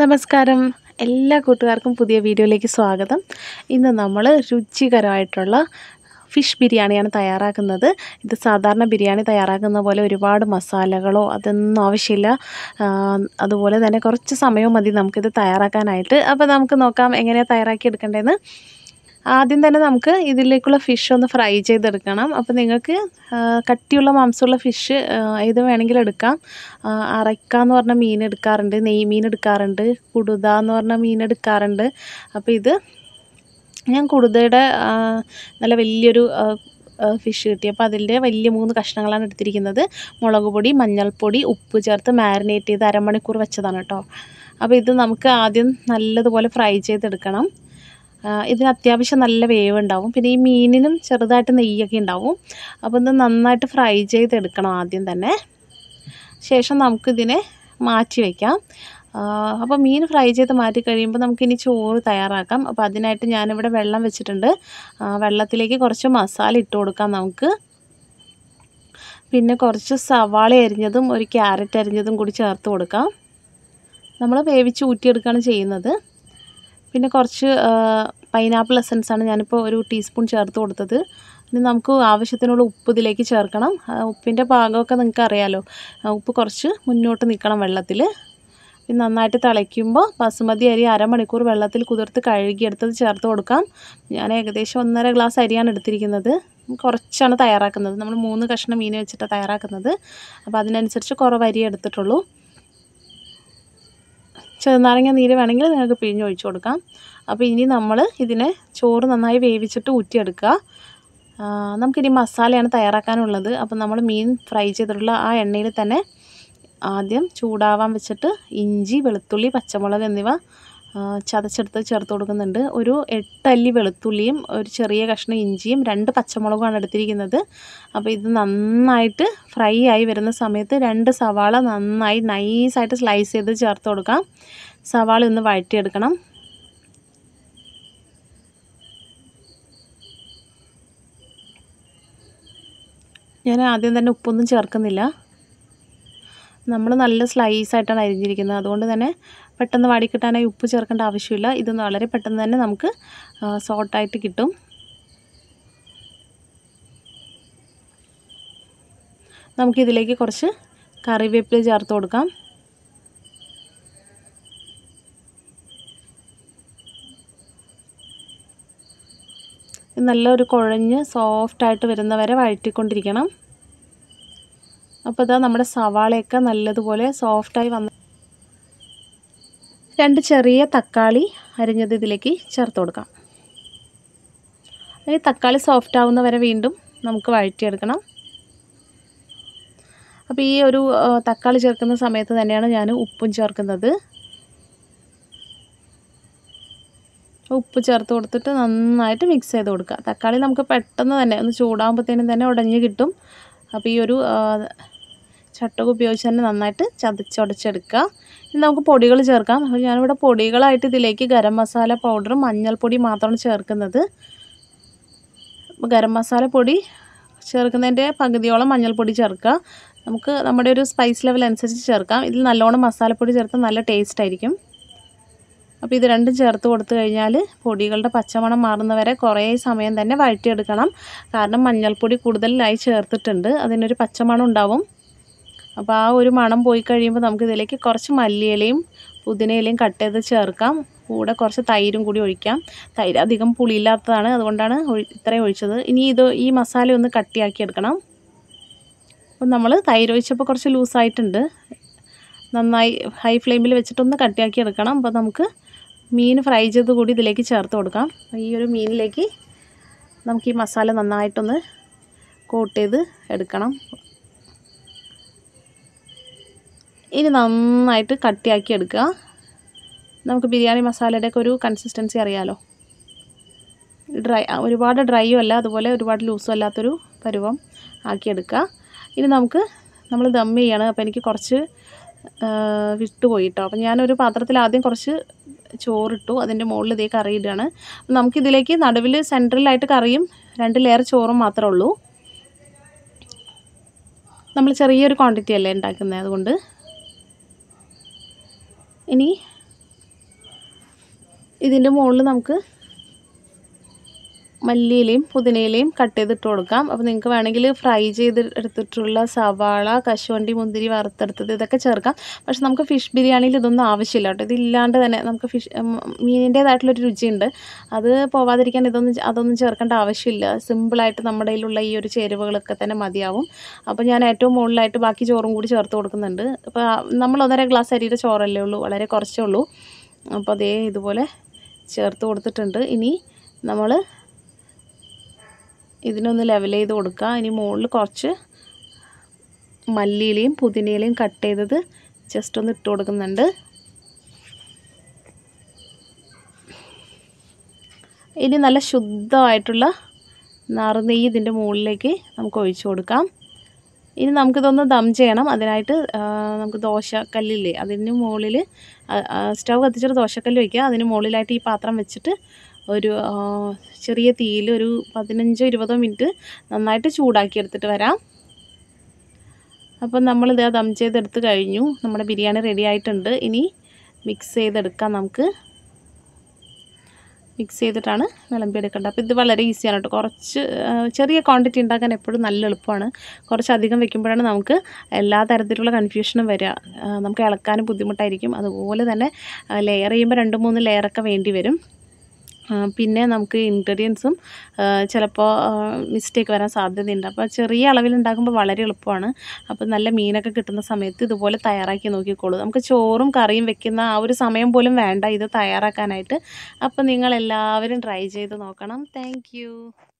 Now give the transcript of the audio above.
നമസ്കാരം എല്ലാ കൂട്ടുകാർക്കും പുതിയ വീഡിയോയിലേക്ക് സ്വാഗതം ഇന്ന് നമ്മൾ രുചികരമായിട്ടുള്ള ഫിഷ് ബിരിയാണിയാണ് തയ്യാറാക്കുന്നത് ഇത് സാധാരണ ബിരിയാണി തയ്യാറാക്കുന്ന പോലെ ഒരുപാട് മസാലകളോ അതൊന്നും ആവശ്യമില്ല അതുപോലെ തന്നെ കുറച്ച് സമയവും മതി നമുക്കിത് തയ്യാറാക്കാനായിട്ട് അപ്പോൾ നമുക്ക് നോക്കാം എങ്ങനെയാണ് തയ്യാറാക്കി എടുക്കേണ്ടതെന്ന് ആദ്യം തന്നെ നമുക്ക് ഇതിലേക്കുള്ള ഫിഷ് ഒന്ന് ഫ്രൈ ചെയ്തെടുക്കണം അപ്പോൾ നിങ്ങൾക്ക് കട്ടിയുള്ള മാംസമുള്ള ഫിഷ് ഏത് വേണമെങ്കിലും എടുക്കാം അറയ്ക്ക എന്ന് പറഞ്ഞ മീൻ എടുക്കാറുണ്ട് നെയ് മീൻ എടുക്കാറുണ്ട് കുടുത എന്ന് പറഞ്ഞ മീൻ എടുക്കാറുണ്ട് അപ്പോൾ ഇത് ഞാൻ കുടുതയുടെ നല്ല വലിയൊരു ഫിഷ് കിട്ടി അപ്പോൾ അതിൻ്റെ വലിയ മൂന്ന് കഷ്ണങ്ങളാണ് എടുത്തിരിക്കുന്നത് മുളക് പൊടി മഞ്ഞൾപ്പൊടി ഉപ്പ് ചേർത്ത് മാരിനേറ്റ് ചെയ്ത് അരമണിക്കൂർ വെച്ചതാണ് കേട്ടോ അപ്പോൾ ഇത് നമുക്ക് ആദ്യം നല്ലതുപോലെ ഫ്രൈ ചെയ്തെടുക്കണം ഇതിന് അത്യാവശ്യം നല്ല വേവ് ഉണ്ടാവും പിന്നെ ഈ മീനിനും ചെറുതായിട്ട് നെയ്യൊക്കെ ഉണ്ടാവും അപ്പോൾ ഇത് നന്നായിട്ട് ഫ്രൈ ചെയ്തെടുക്കണം ആദ്യം തന്നെ ശേഷം നമുക്കിതിനെ മാറ്റി വയ്ക്കാം അപ്പോൾ മീൻ ഫ്രൈ ചെയ്ത് മാറ്റി കഴിയുമ്പോൾ നമുക്കിനി ചോറ് തയ്യാറാക്കാം അപ്പോൾ അതിനായിട്ട് ഞാനിവിടെ വെള്ളം വെച്ചിട്ടുണ്ട് വെള്ളത്തിലേക്ക് കുറച്ച് മസാല ഇട്ട് കൊടുക്കാം നമുക്ക് പിന്നെ കുറച്ച് സവാള അരിഞ്ഞതും ഒരു ക്യാരറ്റ് അരിഞ്ഞതും കൂടി ചേർത്ത് കൊടുക്കാം നമ്മൾ വേവിച്ച് ഊറ്റിയെടുക്കുകയാണ് ചെയ്യുന്നത് പിന്നെ കുറച്ച് പൈനാപ്പിൾ ആണ് ഞാനിപ്പോൾ ഒരു ടീസ്പൂൺ ചേർത്ത് കൊടുത്തത് ഇനി നമുക്ക് ആവശ്യത്തിനുള്ള ഉപ്പ് ഇതിലേക്ക് ചേർക്കണം ഉപ്പിൻ്റെ പാകമൊക്കെ നിങ്ങൾക്ക് അറിയാലോ ഉപ്പ് കുറച്ച് മുന്നോട്ട് നിൽക്കണം വെള്ളത്തിൽ പിന്നെ നന്നായിട്ട് തിളയ്ക്കുമ്പോൾ ബസുമതി അരി അരമണിക്കൂർ വെള്ളത്തിൽ കുതിർത്ത് കഴുകിയെടുത്തത് ചേർത്ത് കൊടുക്കാം ഞാൻ ഏകദേശം ഒന്നര ഗ്ലാസ് അരിയാണ് എടുത്തിരിക്കുന്നത് കുറച്ചാണ് തയ്യാറാക്കുന്നത് നമ്മൾ മൂന്ന് കഷ്ണം മീൻ വെച്ചിട്ടാണ് തയ്യാറാക്കുന്നത് അപ്പോൾ അതിനനുസരിച്ച് കുറവ് അരി എടുത്തിട്ടുള്ളൂ ചെറുനാരങ്ങ നീര് വേണമെങ്കിൽ നിങ്ങൾക്ക് പിഴിഞ്ഞൊഴിച്ചു കൊടുക്കാം അപ്പോൾ ഇനി നമ്മൾ ഇതിനെ ചോറ് നന്നായി വേവിച്ചിട്ട് ഊറ്റിയെടുക്കുക നമുക്കിനി മസാലയാണ് തയ്യാറാക്കാനുള്ളത് അപ്പോൾ നമ്മൾ മീൻ ഫ്രൈ ചെയ്തിട്ടുള്ള ആ എണ്ണയിൽ തന്നെ ആദ്യം ചൂടാവാൻ വെച്ചിട്ട് ഇഞ്ചി വെളുത്തുള്ളി പച്ചമുളക് എന്നിവ ചതച്ചെടുത്ത് ചേർത്ത് കൊടുക്കുന്നുണ്ട് ഒരു എട്ടല്ലി വെളുത്തുള്ളിയും ഒരു ചെറിയ കഷ്ണം ഇഞ്ചിയും രണ്ട് പച്ചമുളകുമാണ് എടുത്തിരിക്കുന്നത് അപ്പോൾ ഇത് നന്നായിട്ട് ഫ്രൈ ആയി വരുന്ന സമയത്ത് രണ്ട് സവാള നന്നായി നൈസായിട്ട് സ്ലൈസ് ചെയ്ത് ചേർത്ത് കൊടുക്കാം സവാള ഒന്ന് വഴറ്റിയെടുക്കണം ഞാൻ ആദ്യം തന്നെ ഉപ്പൊന്നും ചേർക്കുന്നില്ല നമ്മൾ നല്ല സ്ലൈസ് ആയിട്ടാണ് അരിഞ്ഞിരിക്കുന്നത് അതുകൊണ്ട് തന്നെ പെട്ടെന്ന് വാടിക്കിട്ടാനായി ഉപ്പ് ചേർക്കേണ്ട ആവശ്യമില്ല ഇത് വളരെ പെട്ടെന്ന് തന്നെ നമുക്ക് സോട്ടായിട്ട് കിട്ടും നമുക്കിതിലേക്ക് കുറച്ച് കറിവേപ്പില ചേർത്ത് കൊടുക്കാം നല്ലൊരു കുഴഞ്ഞ് സോഫ്റ്റായിട്ട് വരുന്നവരെ വഴറ്റിക്കൊണ്ടിരിക്കണം അപ്പോൾ ഇതാ നമ്മുടെ സവാളയൊക്കെ നല്ലതുപോലെ സോഫ്റ്റായി വന്ന് രണ്ട് ചെറിയ തക്കാളി അരിഞ്ഞത് ഇതിലേക്ക് ചേർത്ത് കൊടുക്കാം ഈ തക്കാളി സോഫ്റ്റ് ആവുന്ന വരെ വീണ്ടും നമുക്ക് വഴറ്റിയെടുക്കണം അപ്പോൾ ഈ ഒരു തക്കാളി ചേർക്കുന്ന സമയത്ത് തന്നെയാണ് ഞാൻ ഉപ്പും ചേർക്കുന്നത് ഉപ്പ് ചേർത്ത് കൊടുത്തിട്ട് നന്നായിട്ട് മിക്സ് ചെയ്ത് കൊടുക്കുക തക്കാളി നമുക്ക് പെട്ടെന്ന് തന്നെ ഒന്ന് ചൂടാകുമ്പോഴത്തേനും തന്നെ ഉടഞ്ഞ് കിട്ടും അപ്പോൾ ഈ ഒരു ചട്ടക്ക് ഉപയോഗിച്ച് തന്നെ നന്നായിട്ട് ചതച്ചുടച്ചെടുക്കുക ഇനി നമുക്ക് പൊടികൾ ചേർക്കാം അപ്പോൾ ഞാനിവിടെ പൊടികളായിട്ട് ഇതിലേക്ക് ഗരം മസാല പൗഡറും മഞ്ഞൾപ്പൊടി മാത്രമാണ് ചേർക്കുന്നത് ഗരം മസാല പൊടി ചേർക്കുന്നതിൻ്റെ പകുതിയോളം മഞ്ഞൾപ്പൊടി ചേർക്കുക നമുക്ക് നമ്മുടെ ഒരു സ്പൈസ് ലെവൽ അനുസരിച്ച് ചേർക്കാം ഇതിൽ നല്ലോണം മസാലപ്പൊടി ചേർത്താൽ നല്ല ടേസ്റ്റ് ആയിരിക്കും അപ്പോൾ ഇത് രണ്ടും ചേർത്ത് കൊടുത്തു കഴിഞ്ഞാൽ പൊടികളുടെ പച്ചമണം മാറുന്നവരെ കുറേ സമയം തന്നെ വഴറ്റിയെടുക്കണം കാരണം മഞ്ഞൾപ്പൊടി കൂടുതലായി ചേർത്തിട്ടുണ്ട് അതിനൊരു പച്ചമണം ഉണ്ടാവും അപ്പോൾ ആ ഒരു മണം പോയി കഴിയുമ്പോൾ നമുക്ക് ഇതിലേക്ക് കുറച്ച് മല്ലിയിലയും പുതിനയിലയും കട്ട് ചെയ്ത് ചേർക്കാം കൂടെ കുറച്ച് തൈരും കൂടി ഒഴിക്കാം തൈര് അധികം പുളിയില്ലാത്തതാണ് അതുകൊണ്ടാണ് ഇത്രയും ഒഴിച്ചത് ഇനി ഇത് ഈ മസാല ഒന്ന് കട്ടിയാക്കി എടുക്കണം അപ്പം നമ്മൾ തൈര് ഒഴിച്ചപ്പോൾ കുറച്ച് ലൂസായിട്ടുണ്ട് നന്നായി ഹൈ ഫ്ലെയിമിൽ വെച്ചിട്ടൊന്ന് കട്ടിയാക്കി എടുക്കണം അപ്പോൾ നമുക്ക് മീൻ ഫ്രൈ ചെയ്ത് കൂടി ഇതിലേക്ക് ചേർത്ത് കൊടുക്കാം ഈ ഒരു മീനിലേക്ക് നമുക്ക് ഈ മസാല നന്നായിട്ടൊന്ന് കോട്ട് ചെയ്ത് എടുക്കണം ഇനി നന്നായിട്ട് കട്ടിയാക്കി എടുക്കുക നമുക്ക് ബിരിയാണി മസാലയുടെയൊക്കെ ഒരു കൺസിസ്റ്റൻസി അറിയാലോ ഡ്രൈ ഒരുപാട് ഡ്രൈയും അല്ല അതുപോലെ ഒരുപാട് ലൂസും അല്ലാത്തൊരു പരുവം ആക്കിയെടുക്കുക ഇനി നമുക്ക് നമ്മൾ ദം ചെയ്യണം അപ്പോൾ എനിക്ക് കുറച്ച് വിട്ടുപോയിട്ടോ അപ്പോൾ ഞാനൊരു പാത്രത്തിൽ ആദ്യം കുറച്ച് ചോറിട്ടു അതിൻ്റെ മുകളിൽ ഇതേ കറി ഇടുകയാണ് നമുക്കിതിലേക്ക് നടുവിൽ സെൻട്രലായിട്ട് കറിയും രണ്ട് ലെയർ ചോറും മാത്രമേ ഉള്ളൂ നമ്മൾ ചെറിയൊരു ക്വാണ്ടിറ്റി അല്ലേ ഉണ്ടാക്കുന്നത് അതുകൊണ്ട് ഇനി ഇതിൻ്റെ മുകളിൽ നമുക്ക് മല്ലിയിലയും പുതിനയിലയും കട്ട് ചെയ്തിട്ട് കൊടുക്കാം അപ്പോൾ നിങ്ങൾക്ക് വേണമെങ്കിൽ ഫ്രൈ ചെയ്ത് എടുത്തിട്ടുള്ള സവാള കശുവണ്ടി മുന്തിരി വറുത്തെടുത്തത് ഇതൊക്കെ ചേർക്കാം പക്ഷെ നമുക്ക് ഫിഷ് ബിരിയാണിയിൽ ഇതൊന്നും ആവശ്യമില്ല കേട്ടോ ഇതില്ലാണ്ട് തന്നെ നമുക്ക് ഫിഷ് മീനിൻ്റേതായിട്ടുള്ളൊരു രുചിയുണ്ട് അത് പോവാതിരിക്കാൻ ഇതൊന്നും അതൊന്നും ചേർക്കേണ്ട ആവശ്യമില്ല സിമ്പിളായിട്ട് നമ്മുടെ കയ്യിലുള്ള ഈ ഒരു ചേരുവകളൊക്കെ തന്നെ മതിയാവും അപ്പോൾ ഞാൻ ഏറ്റവും മുകളിലായിട്ട് ബാക്കി ചോറും കൂടി ചേർത്ത് കൊടുക്കുന്നുണ്ട് അപ്പോൾ നമ്മൾ ഒന്നര ഗ്ലാസ് അരിയുടെ ചോറല്ലേ ഉള്ളൂ വളരെ കുറച്ചേ ഉള്ളൂ അപ്പോൾ അതേ ഇതുപോലെ ചേർത്ത് കൊടുത്തിട്ടുണ്ട് ഇനി നമ്മൾ ഇതിനൊന്ന് ലെവൽ ചെയ്ത് കൊടുക്കുക ഇനി മുകളിൽ കുറച്ച് മല്ലിയിലയും പുതിനയിലയും കട്ട് ചെയ്തത് ജസ്റ്റ് ഒന്ന് ഇട്ട് കൊടുക്കുന്നുണ്ട് ഇനി നല്ല ശുദ്ധമായിട്ടുള്ള നറുനെയ്യ് ഇതിൻ്റെ മുകളിലേക്ക് നമുക്ക് ഒഴിച്ചു കൊടുക്കാം ഇനി നമുക്കിതൊന്ന് ദം ചെയ്യണം അതിനായിട്ട് നമുക്ക് ദോശക്കല്ലില്ലേ അതിന് മുകളിൽ സ്റ്റവ് കത്തിച്ചിട്ട് ദോശക്കല്ല് വയ്ക്കുക അതിന് മുകളിലായിട്ട് ഈ പാത്രം വെച്ചിട്ട് ഒരു ചെറിയ തീയിൽ ഒരു പതിനഞ്ചോ ഇരുപതോ മിനിറ്റ് നന്നായിട്ട് ചൂടാക്കിയെടുത്തിട്ട് വരാം അപ്പം നമ്മളിത് ദം ചെയ്തെടുത്ത് കഴിഞ്ഞു നമ്മുടെ ബിരിയാണി റെഡി ആയിട്ടുണ്ട് ഇനി മിക്സ് ചെയ്തെടുക്കാം നമുക്ക് മിക്സ് ചെയ്തിട്ടാണ് എടുക്കേണ്ടത് അപ്പോൾ ഇത് വളരെ ഈസിയാണ് കേട്ടോ കുറച്ച് ചെറിയ ക്വാണ്ടിറ്റി ഉണ്ടാക്കാൻ എപ്പോഴും നല്ല എളുപ്പമാണ് കുറച്ച് അധികം വെക്കുമ്പോഴാണ് നമുക്ക് എല്ലാ തരത്തിലുള്ള കൺഫ്യൂഷനും വരിക നമുക്ക് ഇളക്കാനും ബുദ്ധിമുട്ടായിരിക്കും അതുപോലെ തന്നെ ലെയർ ചെയ്യുമ്പോൾ രണ്ട് മൂന്ന് ലെയറൊക്കെ വേണ്ടി വരും പിന്നെ നമുക്ക് ഇൻഗ്രീഡിയൻസും ചിലപ്പോൾ മിസ്റ്റേക്ക് വരാൻ സാധ്യതയുണ്ട് അപ്പോൾ ചെറിയ അളവിൽ ഉണ്ടാക്കുമ്പോൾ വളരെ എളുപ്പമാണ് അപ്പോൾ നല്ല മീനൊക്കെ കിട്ടുന്ന സമയത്ത് ഇതുപോലെ തയ്യാറാക്കി നോക്കിക്കോളൂ നമുക്ക് ചോറും കറിയും വെക്കുന്ന ആ ഒരു സമയം പോലും വേണ്ട ഇത് തയ്യാറാക്കാനായിട്ട് അപ്പോൾ നിങ്ങൾ എല്ലാവരും ട്രൈ ചെയ്ത് നോക്കണം താങ്ക്